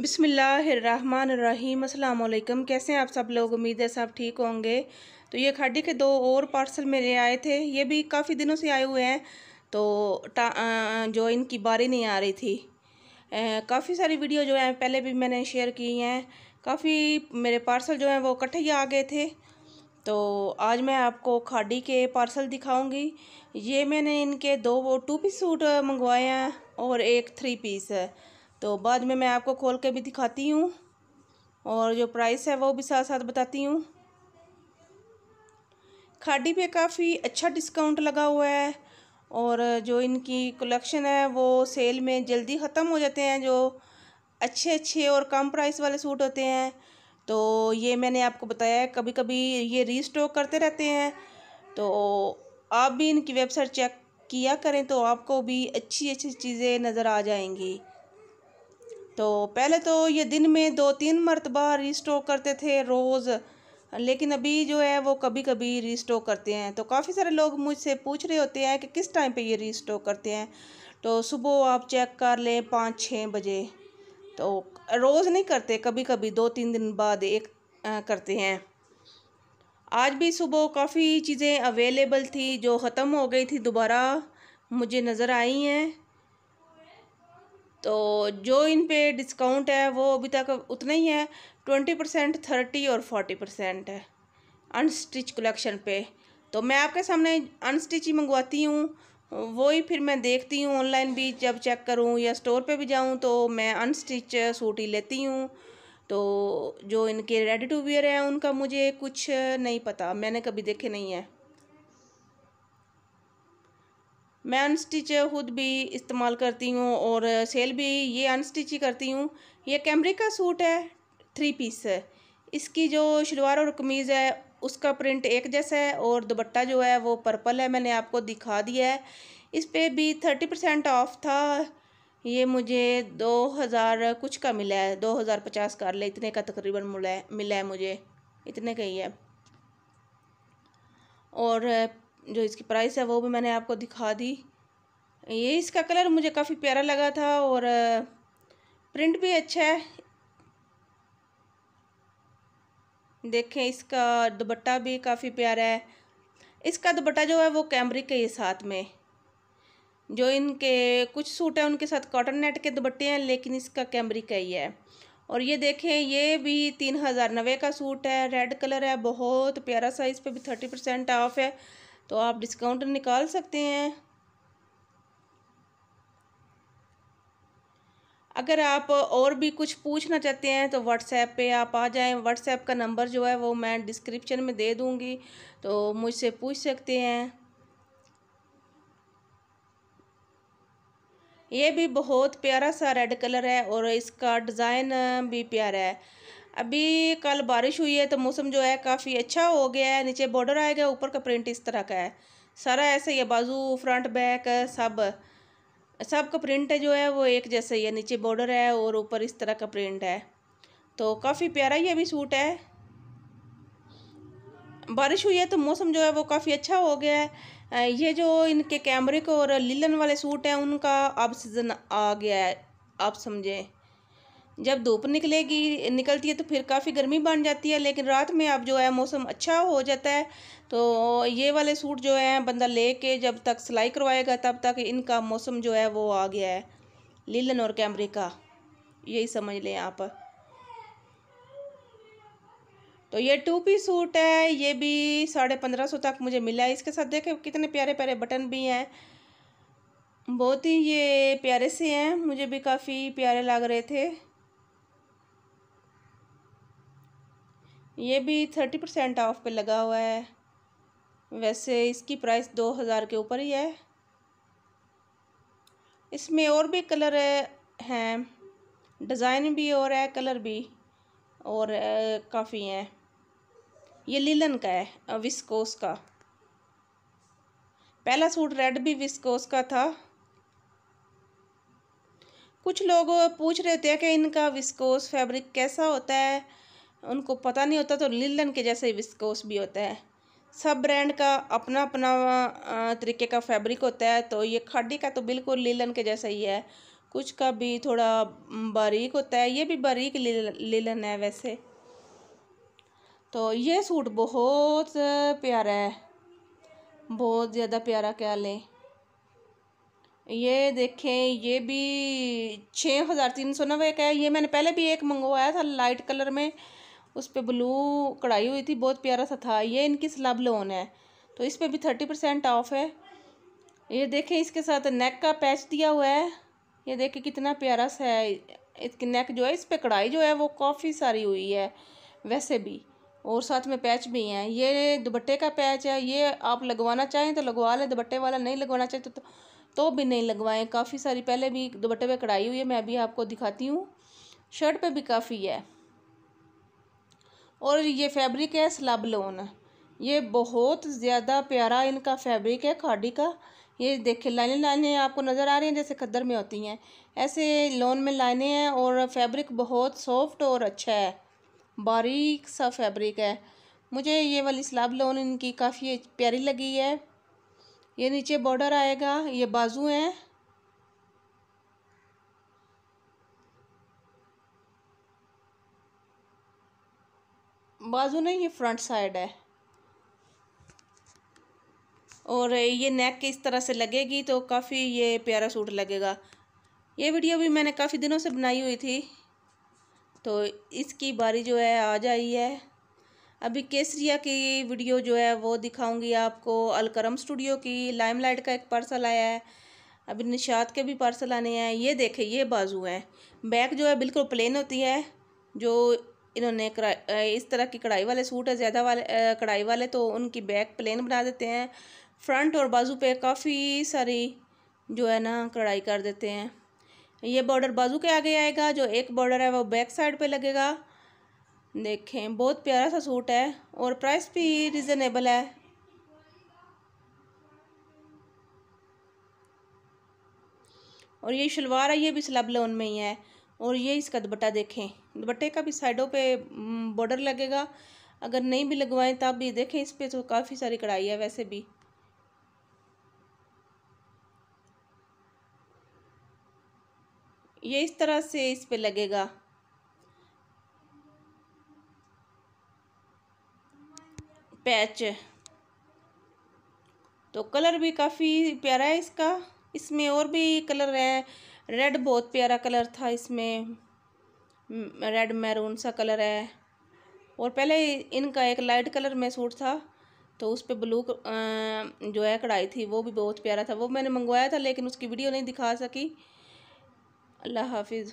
बिसमीम् अल्लाम कैसे हैं आप सब लोग उम्मीद है सब ठीक होंगे तो ये खाडी के दो और पार्सल मेरे आए थे ये भी काफ़ी दिनों से आए हुए हैं तो जो इनकी बारी नहीं आ रही थी काफ़ी सारी वीडियो जो है पहले भी मैंने शेयर की हैं काफ़ी मेरे पार्सल जो हैं वो इकट्ठे ही आ गए थे तो आज मैं आपको खाडी के पार्सल दिखाऊँगी ये मैंने इनके दो वो टू पीस सूट मंगवाए हैं और एक थ्री पीस है तो बाद में मैं आपको खोल के भी दिखाती हूँ और जो प्राइस है वो भी साथ साथ बताती हूँ खाडी पे काफ़ी अच्छा डिस्काउंट लगा हुआ है और जो इनकी कलेक्शन है वो सेल में जल्दी ख़त्म हो जाते हैं जो अच्छे अच्छे और कम प्राइस वाले सूट होते हैं तो ये मैंने आपको बताया कभी कभी ये रीस्टॉक करते रहते हैं तो आप भी इनकी वेबसाइट चेक किया करें तो आपको भी अच्छी अच्छी चीज़ें नज़र आ जाएंगी तो पहले तो ये दिन में दो तीन मरतबा रीस्टॉक करते थे रोज़ लेकिन अभी जो है वो कभी कभी रीस्टॉक करते हैं तो काफ़ी सारे लोग मुझसे पूछ रहे होते हैं कि किस टाइम पे ये रीस्टॉक करते हैं तो सुबह आप चेक कर लें पाँच छः बजे तो रोज़ नहीं करते कभी कभी दो तीन दिन बाद एक आ, करते हैं आज भी सुबह काफ़ी चीज़ें अवेलेबल थी जो ख़त्म हो गई थी दोबारा मुझे नज़र आई हैं तो जो इन पे डिस्काउंट है वो अभी तक उतना ही है ट्वेंटी परसेंट थर्टी और फोर्टी परसेंट है अनस्टिच कलेक्शन पे तो मैं आपके सामने अनस्टिच ही मंगवाती हूँ वो ही फिर मैं देखती हूँ ऑनलाइन भी जब चेक करूँ या स्टोर पे भी जाऊँ तो मैं अनस्टिच सूट ही लेती हूँ तो जो इनके रेडी टू वियर हैं उनका मुझे कुछ नहीं पता मैंने कभी देखे नहीं हैं मैं अनस्टिच खुद भी इस्तेमाल करती हूँ और सेल भी ये अनस्टिच ही करती हूँ ये कैमरे का सूट है थ्री पीस है इसकी जो शलवार और कमीज़ है उसका प्रिंट एक जैसा है और दुपट्टा जो है वो पर्पल है मैंने आपको दिखा दिया है इस पर भी थर्टी परसेंट ऑफ था ये मुझे दो हज़ार कुछ का मिला है दो हज़ार पचास कर ले इतने का तकरीबन मिला है मिला है मुझे इतने का ही है और जो इसकी प्राइस है वो भी मैंने आपको दिखा दी ये इसका कलर मुझे काफ़ी प्यारा लगा था और प्रिंट भी अच्छा है देखें इसका दुपट्टा भी काफ़ी प्यारा है इसका दुपट्टा जो है वो कैमरिक के साथ में जो इनके कुछ सूट हैं उनके साथ कॉटन नेट के दुपट्टे हैं लेकिन इसका कैमरिक का ही है और ये देखें ये भी तीन हज़ार नवे का सूट है रेड कलर है बहुत प्यारा साइज़ पे भी थर्टी परसेंट ऑफ है तो आप डिस्काउंट निकाल सकते हैं अगर आप और भी कुछ पूछना चाहते हैं तो व्हाट्सएप पे आप आ जाएं व्हाट्सएप का नंबर जो है वो मैं डिस्क्रिप्शन में दे दूंगी तो मुझसे पूछ सकते हैं ये भी बहुत प्यारा सा रेड कलर है और इसका डिज़ाइन भी प्यारा है अभी कल बारिश हुई है तो मौसम जो है काफ़ी अच्छा हो गया है नीचे बॉर्डर गया ऊपर का प्रिंट इस तरह का है सारा ऐसा ही है बाजू फ्रंट बैक सब सब का प्रिंट है जो है वो एक जैसा ही है नीचे बॉर्डर है और ऊपर इस तरह का प्रिंट है तो काफ़ी प्यारा ये अभी सूट है बारिश हुई है तो मौसम जो है वो काफ़ी अच्छा हो गया है ये जो इनके कैमरिक और लिलन वाले सूट हैं उनका अब सीज़न आ गया है आप समझें जब धूप निकलेगी निकलती है तो फिर काफ़ी गर्मी बन जाती है लेकिन रात में अब जो है मौसम अच्छा हो जाता है तो ये वाले सूट जो है बंदा ले के जब तक सिलाई करवाएगा तब तक इनका मौसम जो है वो आ गया है लीलन और कैमरे का यही समझ लें आप तो ये टू पी सूट है ये भी साढ़े पंद्रह सौ तक मुझे मिला है इसके साथ देखें कितने प्यारे प्यारे बटन भी हैं बहुत ही ये प्यारे से हैं मुझे भी काफ़ी प्यारे लग रहे थे ये भी थर्टी परसेंट ऑफ पे लगा हुआ है वैसे इसकी प्राइस दो हज़ार के ऊपर ही है इसमें और भी कलर हैं डिज़ाइन भी और है कलर भी और काफ़ी हैं ये लीलन का है विस्कोस का पहला सूट रेड भी विस्कोस का था कुछ लोग पूछ रहे थे कि इनका विस्कोस फैब्रिक कैसा होता है उनको पता नहीं होता तो लिलन के जैसे विस्कोस भी होता है सब ब्रांड का अपना अपना तरीके का फैब्रिक होता है तो ये खड्डी का तो बिल्कुल लीलन के जैसा ही है कुछ का भी थोड़ा बारीक होता है ये भी बारीक लीलन है वैसे तो ये सूट बहुत प्यारा है बहुत ज़्यादा प्यारा क्या लें ये देखें ये भी छः हज़ार तीन सौ नब्बे का है ये मैंने पहले भी एक मंगवाया था लाइट कलर में उस पर ब्लू कढ़ाई हुई थी बहुत प्यारा सा था ये इनकी स्लब लोन है तो इस पर भी थर्टी परसेंट ऑफ है ये देखें इसके साथ नेक का पैच दिया हुआ है ये देखें कितना प्यारा सा है इसकी नेक जो है इस पर कढ़ाई जो है वो काफ़ी सारी हुई है वैसे भी और साथ में पैच भी हैं ये दुपट्टे का पैच है ये आप लगवाना चाहें तो लगवा लें दुपट्टे वाला नहीं लगवाना चाहें तो, तो, तो भी नहीं लगवाएं काफ़ी सारी पहले भी दुपट्टे पे कढ़ाई हुई है मैं अभी आपको दिखाती हूँ शर्ट पे भी काफ़ी है और ये फैब्रिक है स्लब लोन ये बहुत ज़्यादा प्यारा इनका फैब्रिक है खाडी का ये देखे लाइनें लाइनें आपको नज़र आ रही हैं जैसे खद्दर में होती हैं ऐसे लोन में लाइनें हैं और फैब्रिक बहुत सॉफ्ट और अच्छा है बारीक सा फैब्रिक है मुझे ये वाली स्लाब लोन इनकी काफ़ी प्यारी लगी है ये नीचे बॉर्डर आएगा ये बाजू हैं बाजू ना ये फ्रंट साइड है और ये नेक इस तरह से लगेगी तो काफ़ी ये प्यारा सूट लगेगा ये वीडियो भी मैंने काफ़ी दिनों से बनाई हुई थी तो इसकी बारी जो है आ जाई है अभी केसरिया की वीडियो जो है वो दिखाऊंगी आपको अलकरम स्टूडियो की लाइमलाइट का एक पार्सल आया है अभी निशात के भी पार्सल आने हैं ये देखें ये बाजू हैं बैक जो है बिल्कुल प्लेन होती है जो इन्होंने इस तरह की कढ़ाई वाले सूट है ज़्यादा वाले कढ़ाई वाले तो उनकी बैक प्लेन बना देते हैं फ्रंट और बाजू पे काफ़ी सारी जो है ना कढ़ाई कर देते हैं ये बॉर्डर बाजू के आगे आएगा जो एक बॉर्डर है वो बैक साइड पे लगेगा देखें बहुत प्यारा सा सूट है और प्राइस भी रिजनेबल है और ये शलवार है ये भी स्लब लोन में ही है और ये इसका दुपट्टा देखें दुपट्टे का भी साइडों पे बॉर्डर लगेगा अगर नहीं भी लगवाएं तब भी देखें इस पर तो काफ़ी सारी कढ़ाई है वैसे भी ये इस तरह से इस पर लगेगा पैच तो कलर भी काफ़ी प्यारा है इसका इसमें और भी कलर है रेड बहुत प्यारा कलर था इसमें रेड मैरून सा कलर है और पहले इनका एक लाइट कलर में सूट था तो उस पर ब्लू जो है कढ़ाई थी वो भी बहुत प्यारा था वो मैंने मंगवाया था लेकिन उसकी वीडियो नहीं दिखा सकी अल्लाह हाफिज़